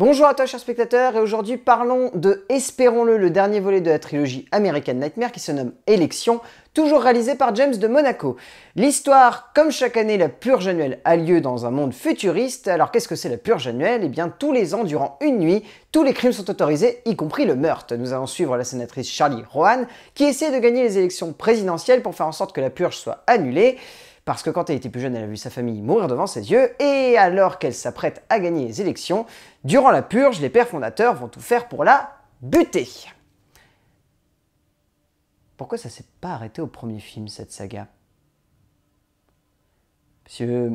Bonjour à toi chers spectateurs et aujourd'hui parlons de Espérons-le, le dernier volet de la trilogie American Nightmare qui se nomme Élection, toujours réalisé par James de Monaco. L'histoire, comme chaque année la purge annuelle a lieu dans un monde futuriste, alors qu'est-ce que c'est la purge annuelle Eh bien tous les ans durant une nuit, tous les crimes sont autorisés, y compris le meurtre. Nous allons suivre la sénatrice Charlie Rohan qui essaie de gagner les élections présidentielles pour faire en sorte que la purge soit annulée. Parce que quand elle était plus jeune, elle a vu sa famille mourir devant ses yeux, et alors qu'elle s'apprête à gagner les élections, durant la purge, les pères fondateurs vont tout faire pour la buter. Pourquoi ça s'est pas arrêté au premier film, cette saga Parce que,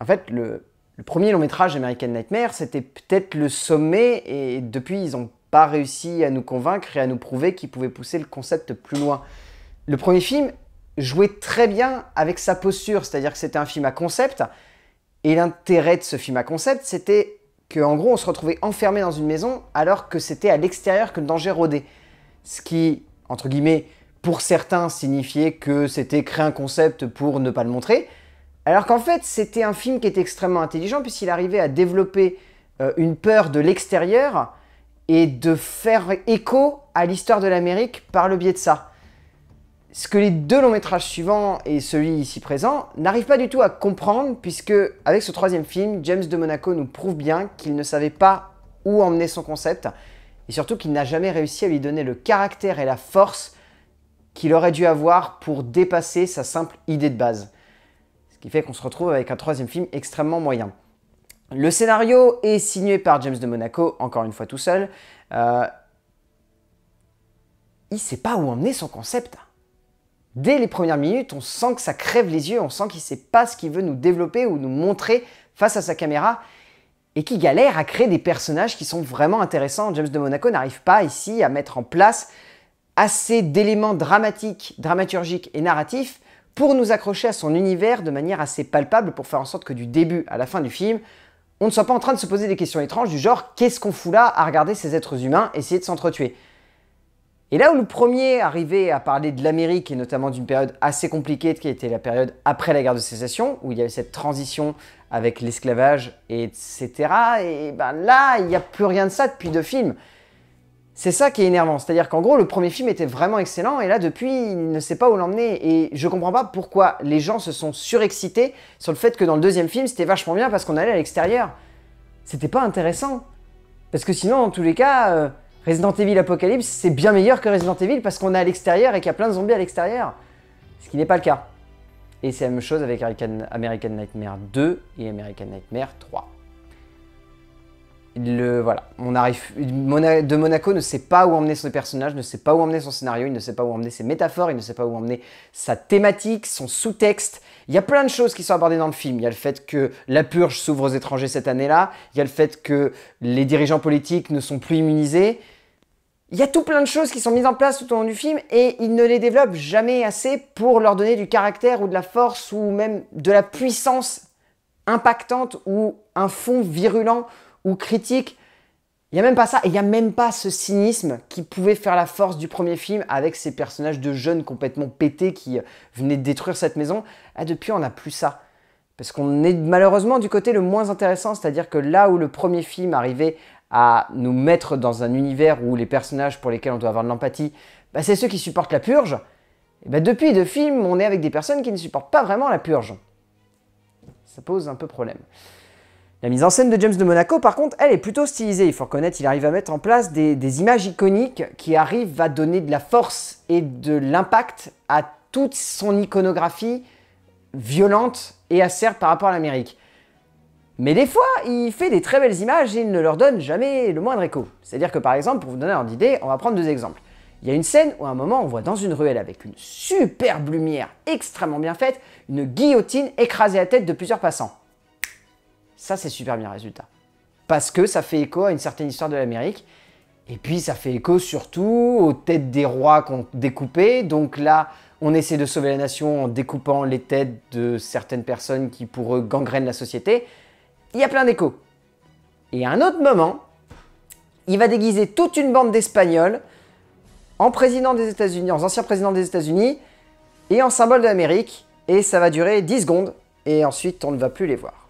en fait, le, premier long métrage American Nightmare, c'était peut-être le sommet, et depuis, ils n'ont pas réussi à nous convaincre et à nous prouver qu'ils pouvaient pousser le concept plus loin. Le premier film jouait très bien avec sa posture, c'est-à-dire que c'était un film à concept. Et l'intérêt de ce film à concept, c'était que en gros, on se retrouvait enfermé dans une maison alors que c'était à l'extérieur que le danger rôdait. Ce qui, entre guillemets, pour certains signifiait que c'était créer un concept pour ne pas le montrer, alors qu'en fait, c'était un film qui était extrêmement intelligent puisqu'il arrivait à développer euh, une peur de l'extérieur et de faire écho à l'histoire de l'Amérique par le biais de ça ce que les deux longs métrages suivants et celui ici présent n'arrivent pas du tout à comprendre puisque avec ce troisième film, James de Monaco nous prouve bien qu'il ne savait pas où emmener son concept et surtout qu'il n'a jamais réussi à lui donner le caractère et la force qu'il aurait dû avoir pour dépasser sa simple idée de base. Ce qui fait qu'on se retrouve avec un troisième film extrêmement moyen. Le scénario est signé par James de Monaco, encore une fois tout seul. Euh, il ne sait pas où emmener son concept dès les premières minutes, on sent que ça crève les yeux, on sent qu'il ne sait pas ce qu'il veut nous développer ou nous montrer face à sa caméra et qui galère à créer des personnages qui sont vraiment intéressants. James de Monaco n'arrive pas ici à mettre en place assez d'éléments dramatiques, dramaturgiques et narratifs pour nous accrocher à son univers de manière assez palpable pour faire en sorte que du début à la fin du film, on ne soit pas en train de se poser des questions étranges du genre qu'est-ce qu'on fout là à regarder ces êtres humains essayer de s'entretuer. Et là où le premier arrivait à parler de l'Amérique et notamment d'une période assez compliquée qui était la période après la guerre de sécession, où il y avait cette transition avec l'esclavage, etc. Et ben là, il n'y a plus rien de ça depuis deux films. C'est ça qui est énervant, c'est-à-dire qu'en gros, le premier film était vraiment excellent, et là, depuis, il ne sait pas où l'emmener, et je comprends pas pourquoi les gens se sont surexcités sur le fait que dans le deuxième film, c'était vachement bien parce qu'on allait à l'extérieur. C'était pas intéressant. Parce que sinon, en tous les cas, euh, Resident Evil Apocalypse, c'est bien meilleur que Resident Evil parce qu'on est à l'extérieur et qu'il y a plein de zombies à l'extérieur. Ce qui n'est pas le cas. Et c'est la même chose avec American, Nightmare 2 et American Nightmare 3. Le, voilà, on arrive, de Monaco ne sait pas où emmener son personnage, ne sait pas où emmener son scénario, il ne sait pas où emmener ses métaphores, il ne sait pas où emmener sa thématique, son sous-texte. Il y a plein de choses qui sont abordées dans le film. Il y a le fait que la purge s'ouvre aux étrangers cette année-là, il y a le fait que les dirigeants politiques ne sont plus immunisés, il y a tout plein de choses qui sont mises en place tout au long du film et il ne les développe jamais assez pour leur donner du caractère ou de la force ou même de la puissance impactante ou un fond virulent ou critique. Il n'y a même pas ça, et il n'y a même pas ce cynisme qui pouvait faire la force du premier film avec ces personnages de jeunes complètement pétés qui euh, venaient détruire cette maison. Ah, depuis, on n'a plus ça. Parce qu'on est malheureusement du côté le moins intéressant, c'est-à-dire que là où le premier film arrivait à nous mettre dans un univers où les personnages pour lesquels on doit avoir de l'empathie, bah, c'est ceux qui supportent la purge. Et bah, depuis deux films, on est avec des personnes qui ne supportent pas vraiment la purge. Ça pose un peu problème. La mise en scène de James de Monaco, par contre, elle est plutôt stylisée. Il faut reconnaître, il arrive à mettre en place des, des images iconiques qui arrivent à donner de la force et de l'impact à toute son iconographie violente et acerbe par rapport à l'Amérique. Mais des fois, il fait des très belles images et il ne leur donne jamais le moindre écho. C'est-à-dire que par exemple, pour vous donner un idée, on va prendre deux exemples. Il y a une scène où à un moment on voit dans une ruelle avec une superbe lumière extrêmement bien faite, une guillotine écraser la tête de plusieurs passants. Ça c'est super bien résultat. Parce que ça fait écho à une certaine histoire de l'Amérique, et puis ça fait écho surtout aux têtes des rois qu'on découpait, donc là on essaie de sauver la nation en découpant les têtes de certaines personnes qui pour eux gangrènent la société, il y a plein d'échos. Et à un autre moment, il va déguiser toute une bande d'Espagnols en président des États-Unis, en ancien président des États-Unis et en symbole de l'Amérique. Et ça va durer 10 secondes et ensuite on ne va plus les voir.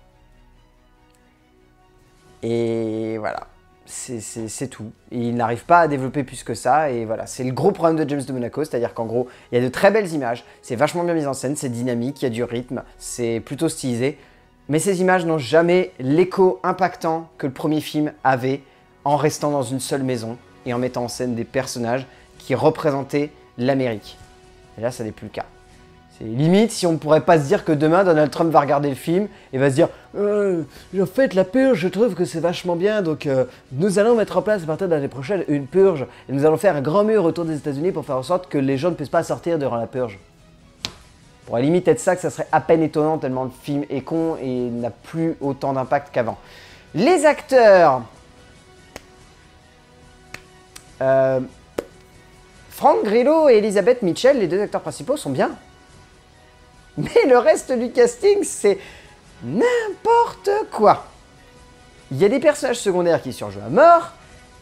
Et voilà, c'est tout. Il n'arrive pas à développer plus que ça et voilà, c'est le gros problème de James de Monaco, c'est-à-dire qu'en gros, il y a de très belles images, c'est vachement bien mis en scène, c'est dynamique, il y a du rythme, c'est plutôt stylisé, mais ces images n'ont jamais l'écho impactant que le premier film avait en restant dans une seule maison et en mettant en scène des personnages qui représentaient l'Amérique. Et là, ça n'est plus le cas. C'est limite si on ne pourrait pas se dire que demain, Donald Trump va regarder le film et va se dire En euh, fait, la purge, je trouve que c'est vachement bien, donc euh, nous allons mettre en place à partir de l'année prochaine une purge et nous allons faire un grand mur autour des États-Unis pour faire en sorte que les gens ne puissent pas sortir durant la purge. Pour la limite être ça, que ça serait à peine étonnant tellement le film est con et n'a plus autant d'impact qu'avant. Les acteurs. Euh, Franck Grillo et Elisabeth Mitchell, les deux acteurs principaux, sont bien. Mais le reste du casting, c'est n'importe quoi. Il y a des personnages secondaires qui surjouent à mort,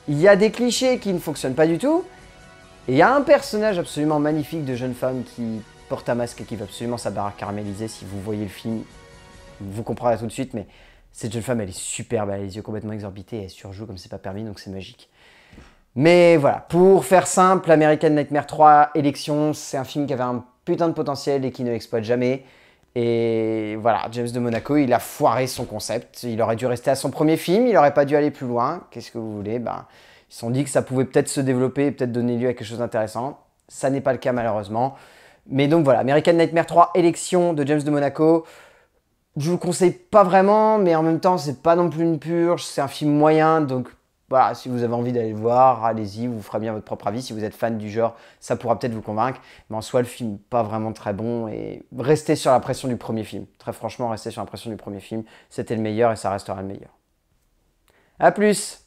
il y a des clichés qui ne fonctionnent pas du tout, et il y a un personnage absolument magnifique de jeune femme qui porte un masque qui veut absolument sa barre caramélisée. Si vous voyez le film, vous comprendrez tout de suite, mais cette jeune femme, elle est superbe, elle a les yeux complètement exorbités, elle surjoue comme c'est pas permis, donc c'est magique. Mais voilà, pour faire simple, American Nightmare 3, Élections, c'est un film qui avait un putain de potentiel et qui ne l'exploite jamais. Et voilà, James de Monaco, il a foiré son concept. Il aurait dû rester à son premier film, il n'aurait pas dû aller plus loin. Qu'est-ce que vous voulez bah, Ils se sont dit que ça pouvait peut-être se développer et peut-être donner lieu à quelque chose d'intéressant. Ça n'est pas le cas malheureusement. Mais donc voilà, American Nightmare 3, élection de James de Monaco. Je vous le conseille pas vraiment, mais en même temps, c'est pas non plus une purge, c'est un film moyen, donc voilà, si vous avez envie d'aller le voir, allez-y, vous ferez bien votre propre avis. Si vous êtes fan du genre, ça pourra peut-être vous convaincre. Mais en soi, le film pas vraiment très bon et restez sur la pression du premier film. Très franchement, restez sur la pression du premier film. C'était le meilleur et ça restera le meilleur. A plus